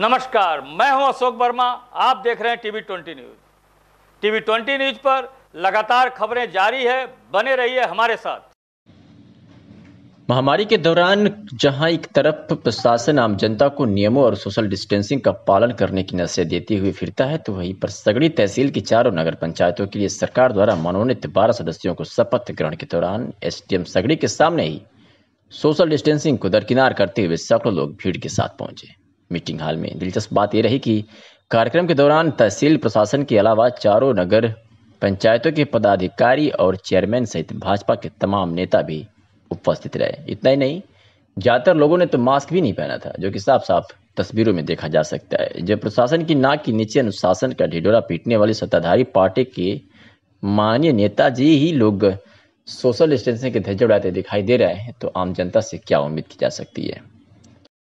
नमस्कार मैं हूं अशोक वर्मा आप देख रहे हैं TV twenty news TV twenty news पर लगातार खबरें जारी है बने रहिए हमारे साथ महामारी के दौरान जहां एक तरफ प्रशासन आम जनता को नियमों और सोशल डिस्टेंसिंग का पालन करने की नशे देती हुई फिरता है तो वहीं पर सगड़ी तहसील की चारों नगर पंचायतों के लिए सरकार द्वारा मनोनीत बारह सदस्यों को शपथ ग्रहण के दौरान एसडीएम सगड़ी के सामने ही सोशल डिस्टेंसिंग को दरकिनार करते हुए सैकड़ों लोग भीड़ के साथ पहुंचे मीटिंग हाल में दिलचस्प बात यह रही कि कार्यक्रम के दौरान तहसील प्रशासन के अलावा चारों नगर पंचायतों के पदाधिकारी और चेयरमैन सहित भाजपा के तमाम नेता भी उपस्थित रहे इतना ही नहीं ज़्यादातर लोगों ने तो मास्क भी नहीं पहना था जो कि साफ साफ तस्वीरों में देखा जा सकता है जब प्रशासन की नाक के नीचे अनुशासन का ढिडोरा पीटने वाली सत्ताधारी पार्टी के माननीय नेताजी ही लोग सोशल डिस्टेंसिंग के धज्जे उड़ाते दिखाई दे रहे हैं तो आम जनता से क्या उम्मीद की जा सकती है